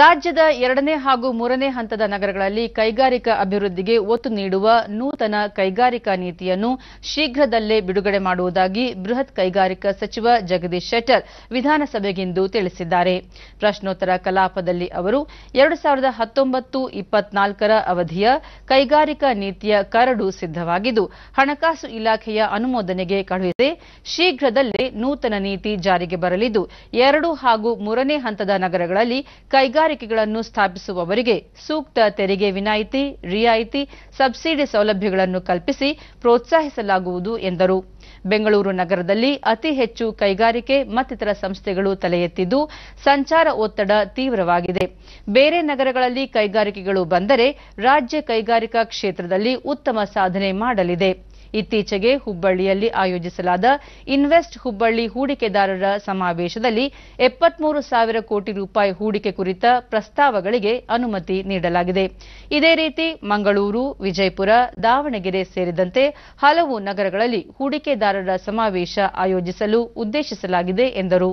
ರಾಜ್ಯದ ಎರಡನೇ ಹಾಗೂ ಮೂರನೇ ಹಂತದ ನಗರಗಳಲ್ಲಿ ಕೈಗಾರಿಕಾ ಅಭಿವೃದ್ಧಿಗೆ ಒತ್ತು ನೀಡುವ ನೂತನ ಕೈಗಾರಿಕಾ ನೀತಿಯನ್ನು ಶೀಘ್ರದಲ್ಲೇ ಬಿಡುಗಡೆ ಮಾಡುವುದಾಗಿ ಬೃಹತ್ ಕೈಗಾರಿಕಾ ಸಚಿವ ಜಗದೀಶ್ ಶೆಟ್ಟರ್ ವಿಧಾನಸಭೆಗಿಂದು ತಿಳಿಸಿದ್ದಾರೆ ಪ್ರಶ್ನೋತ್ತರ ಕಲಾಪದಲ್ಲಿ ಅವರು ಎರಡು ಸಾವಿರದ ಹತ್ತೊಂಬತ್ತು ಇಪ್ಪತ್ನಾಲ್ಕರ ಅವಧಿಯ ಕೈಗಾರಿಕಾ ನೀತಿಯ ಕರಡು ಸಿದ್ದವಾಗಿದ್ದು ಹಣಕಾಸು ಇಲಾಖೆಯ ಅನುಮೋದನೆಗೆ ಕಳುಹಿಸಿದೆ ಶೀಘ್ರದಲ್ಲೇ ನೂತನ ನೀತಿ ಜಾರಿಗೆ ಬರಲಿದ್ದು ಎರಡು ಹಾಗೂ ಮೂರನೇ ಹಂತದ ನಗರಗಳಲ್ಲಿ ಕೈ ಕೈಗಾರಿಕೆಗಳನ್ನು ಸ್ಥಾಪಿಸುವವರಿಗೆ ಸೂಕ್ತ ತೆರಿಗೆ ವಿನಾಯಿತಿ ರಿಯಾಯಿತಿ ಸಬ್ಸಿಡಿ ಸೌಲಭ್ಯಗಳನ್ನು ಕಲ್ಪಿಸಿ ಪ್ರೋತ್ಸಾಹಿಸಲಾಗುವುದು ಎಂದರು ಬೆಂಗಳೂರು ನಗರದಲ್ಲಿ ಅತಿ ಹೆಚ್ಚು ಕೈಗಾರಿಕೆ ಮತ್ತಿತರ ಸಂಸ್ಥೆಗಳು ತಲೆ ಎತ್ತಿದ್ದು ಸಂಚಾರ ಒತ್ತಡ ತೀವ್ರವಾಗಿದೆ ಬೇರೆ ನಗರಗಳಲ್ಲಿ ಕೈಗಾರಿಕೆಗಳು ಬಂದರೆ ರಾಜ್ಯ ಕೈಗಾರಿಕಾ ಕ್ಷೇತ್ರದಲ್ಲಿ ಉತ್ತಮ ಸಾಧನೆ ಮಾಡಲಿದೆ ಇತ್ತೀಚೆಗೆ ಹುಬ್ಬಳ್ಳಿಯಲ್ಲಿ ಆಯೋಜಿಸಲಾದ ಇನ್ವೆಸ್ಟ್ ಹುಬ್ಬಳ್ಳಿ ಹೂಡಿಕೆದಾರರ ಸಮಾವೇಶದಲ್ಲಿ ಎಪ್ಪತ್ಮೂರು ಸಾವಿರ ಕೋಟಿ ರೂಪಾಯಿ ಹೂಡಿಕೆ ಕುರಿತ ಪ್ರಸ್ತಾವಗಳಿಗೆ ಅನುಮತಿ ನೀಡಲಾಗಿದೆ ಇದೇ ರೀತಿ ಮಂಗಳೂರು ವಿಜಯಪುರ ದಾವಣಗೆರೆ ಸೇರಿದಂತೆ ಹಲವು ನಗರಗಳಲ್ಲಿ ಹೂಡಿಕೆದಾರರ ಸಮಾವೇಶ ಆಯೋಜಿಸಲು ಉದ್ದೇಶಿಸಲಾಗಿದೆ ಎಂದರು